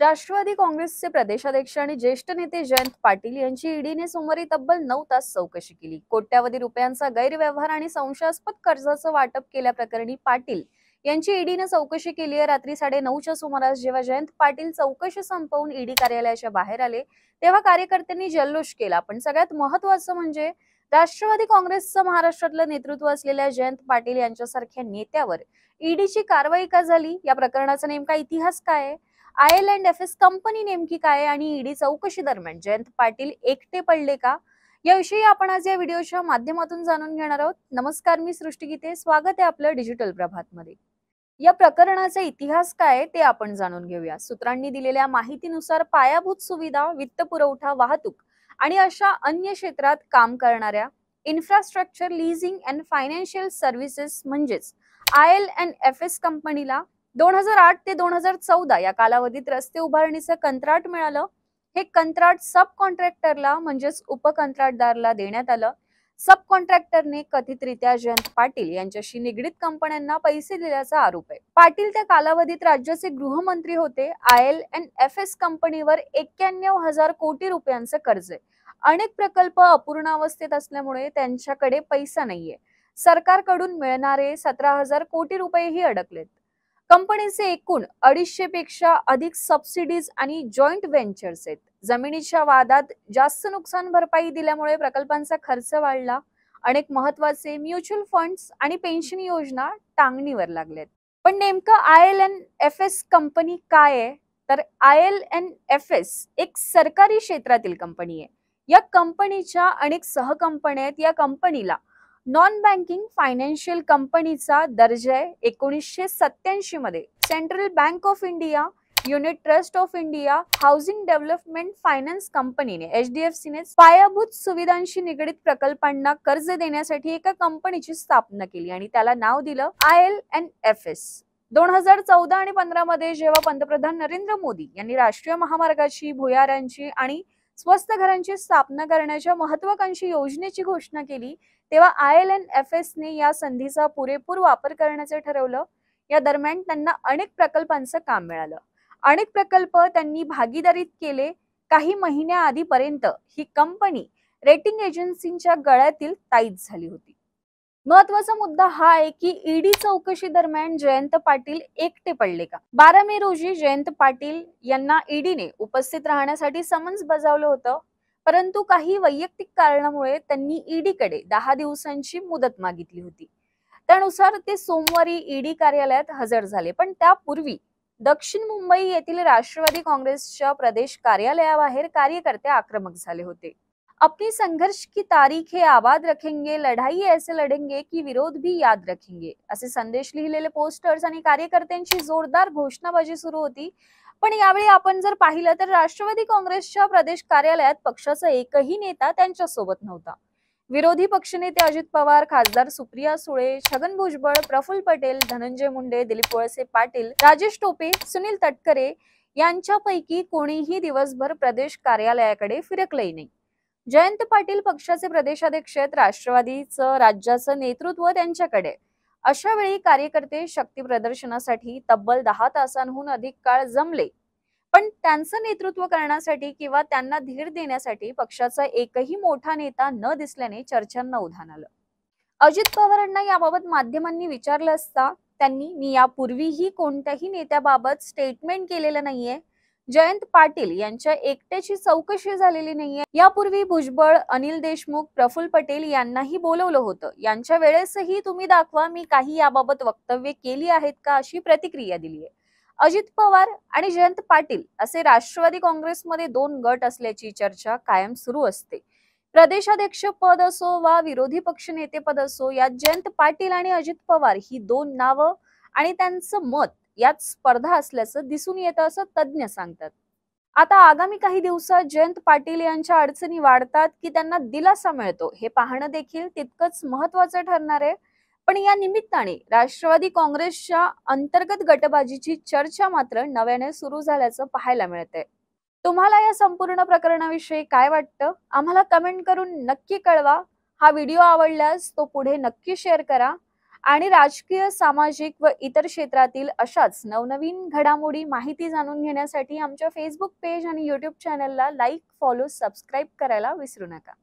राष्ट्रवादी काँग्रेसचे प्रदेशाध्यक्ष आणि ज्येष्ठ नेते जयंत पाटील यांची ईडीने सोमवारी तब्बल नऊ तास चौकशी केली कोट्यावधी रुपयांचा गैरव्यवहार आणि संशयास्पद कर्जाचं वाटप केल्याप्रकरणी पाटील यांची ईडीने चौकशी केली आहे रात्री साडे नऊच्या सुमारास जेव्हा जयंत पाटील चौकशी संपवून ईडी कार्यालयाच्या बाहेर आले तेव्हा कार्यकर्त्यांनी जल्लोष केला पण सगळ्यात महत्वाचं म्हणजे राष्ट्रवादी काँग्रेसचं महाराष्ट्रातलं नेतृत्व असलेल्या जयंत पाटील यांच्यासारख्या नेत्यावर ईडीची कारवाई का झाली या प्रकरणाचा नेमका इतिहास काय आहे I L and F S company नेमकी काय आणि ईडी चौकशी दरम्यान जयंत पाटील एकटे पडले का याविषयी आपण आज या व्हिडिओच्या माध्यमातून जाणून घेणार आहोत नमस्कार मी सृष्टी गीते स्वागत आहे आपलं डिजिटल प्रभात मध्ये या प्रकरणाचा इतिहास काय ते आपण जाणून घेऊया सूत्रांनी दिलेल्या माहितीनुसार पायाभूत सुविधा वित्त पुरवठा वाहतूक आणि अशा अन्य क्षेत्रात काम करणाऱ्या infrastructure leasing and financial services म्हणजेच I L and F S कंपनीला दोन हजार आठ ते दोन हजार चौदा या कालावधीत रस्ते उभारणीचं कंत्राट मिळालं हे कंत्राट सब कॉन्ट्रॅक्टरला म्हणजेच उपकंत्राटदारला देण्यात आलं सब कॉन्ट्रॅक्टरने कथितरित्या जयंत पाटील यांच्याशी निगडीत कंपन्यांना पैसे दिल्याचा आरोप आहे पाटील त्या कालावधीत राज्याचे गृहमंत्री होते I L N F S कंपनीवर एक्क्याण्णव हजार कोटी रुपयांचं कर्ज आहे अनेक प्रकल्प अपूर्णावस्थेत असल्यामुळे त्यांच्याकडे पैसा नाहीये सरकारकडून मिळणारे सतरा हजार कोटी रुपयेही अडकलेत कंपनीचे एकूण अडीचशे पेक्षा अधिक सबसिडीज आणि जॉईंट व्हेंचर्स आहेत जमिनीच्या वादात जास्त नुकसान भरपाई दिल्यामुळे प्रकल्पांचा खर्च वाढला अनेक महत्वाचे म्युच्युअल फंड्स आणि पेन्शन योजना टांगणीवर लागलेत पण नेमकं I L N F S company काय आहे तर I L N F S एक सरकारी क्षेत्रातील कंपनी आहे या कंपनीच्या अनेक सहकंपन्या आहेत या कंपनीला नॉन बँकिंग फायनान्शियल कंपनीचा दर्जा एकोणीसशे सत्याऐंशी मध्ये central bank of India unit trust of India housing development finance कंपनीने एच डी एफ सीने पायाभूत सुविधांशी निगडीत प्रकल्पांना कर्ज देण्यासाठी एका कंपनीची स्थापना केली आणि त्याला नाव दिलं I L N F S दोन हजार चौदा आणि पंधरा मध्ये जेव्हा पंतप्रधान नरेंद्र मोदी यांनी राष्ट्रीय महामार्गाची भुयारांची आणि स्वस्त घरांची स्थापना करण्याच्या महत्वाकांक्षी योजनेची घोषणा केली तेव्हा आय एल एन एफ एसने या संधीचा पुरेपूर वापर करण्याचे ठरवलं या दरम्यान त्यांना अनेक प्रकल्पांचं काम मिळालं अनेक प्रकल्प त्यांनी भागीदारीत केले काही महिन्याआधीपर्यंत ही कंपनी रेटिंग एजन्सींच्या गळ्यातील ताईत झाली होती महत्वाचा मुद्दा हा आहे की ईडी चौकशी दरम्यान जयंत पाटील एकटे पडले का बारा मे रोजी जयंत पाटील यांना ईडीने उपस्थित राहण्यासाठी समन्स बजावलं होतं परंतु काही वैयक्तिक कारणामुळे त्यांनी ईडीकडे दहा दिवसांची मुदत मागितली होती त्यानुसार ते सोमवारी ईडी कार्यालयात हजर झाले पण त्यापूर्वी दक्षिण मुंबई येथील राष्ट्रवादी काँग्रेसच्या प्रदेश कार्यालयाबाहेर कार्यकर्ते आक्रमक झाले होते आपली संघर्ष की तारीख हे आबाद रखेंगे लढाई ऐसे लढेंगे की विरोध भी याद रखेंगे असे संदेश लिहिलेले पोस्टर्स आणि कार्यकर्त्यांची जोरदार घोषणाबाजी सुरू होती पण यावेळी आपण जर पाहिलं तर राष्ट्रवादी काँग्रेसच्या प्रदेश कार्यालयात पक्षाचा एकही नेता त्यांच्या सोबत नव्हता विरोधी पक्षनेते अजित पवार खासदार सुप्रिया सुळे छगन भुजबळ प्रफुल्ल पटेल धनंजय मुंडे दिलीप वळसे पाटील राजेश टोपे सुनील तटकरे यांच्यापैकी कोणीही दिवसभर प्रदेश कार्यालयाकडे फिरकलंही नाही जयंत पाटील पक्षाचे प्रदेशाध्यक्ष आहेत राष्ट्रवादीचं राज्याचं नेतृत्व त्यांच्याकडे अशा वेळी कार्यकर्ते शक्ती प्रदर्शनासाठी तब्बल दहा तासांहून अधिक काळ जमले पण त्यांचं नेतृत्व करण्यासाठी किंवा त्यांना धीर देण्यासाठी पक्षाचा एकही मोठा नेता न दिसल्याने चर्चांना उधाण आलं अजित पवारांना याबाबत माध्यमांनी विचारलं असता त्यांनी मी यापूर्वीही कोणत्याही नेत्याबाबत स्टेटमेंट केलेलं नाहीये जयंत पाटील यांच्या एकट्याची चौकशी झालेली नाहीये यापूर्वी भुजबळ अनिल देशमुख प्रफुल्ल पटेल यांनाही बोलवलं होतं यांच्या वेळेसही तुम्ही दाखवा मी काही याबाबत वक्तव्य केली आहेत का अशी प्रतिक्रिया दिली आहे अजित पवार आणि जयंत पाटील असे राष्ट्रवादी काँग्रेसमध्ये दोन गट असल्याची चर्चा कायम सुरू असते प्रदेशाध्यक्ष पद असो वा विरोधी पक्ष नेते पद असो यात जयंत पाटील आणि अजित पवार ही दोन नावं आणि त्यांचं मत यात स्पर्धा असल्याचं दिसून येतं असं तज्ज्ञ सांगतात आता आगामी काही दिवसात जयंत पाटील यांच्या अडचणी वाढतात की त्यांना दिलासा मिळतो हे पाहणं देखील तितकंच महत्वाचं ठरणार आहे पण या निमित्ताने राष्ट्रवादी काँग्रेसच्या अंतर्गत गटबाजीची चर्चा मात्र नव्याने सुरू झाल्याचं पाहायला मिळते तुम्हाला या संपूर्ण प्रकरणाविषयी काय वाटतं आम्हाला कमेंट करून नक्की कळवा हा व्हिडिओ आवडल्यास तो पुढे नक्की शेअर करा आणि राजकीय सामाजिक व इतर क्षेत्रातील अशाच नवनवीन घडामोडी माहिती जाणून घेण्यासाठी आमच्या फेसबुक पेज आणि यूट्यूब चॅनलला लाईक फॉलो सबस्क्राईब करायला विसरू नका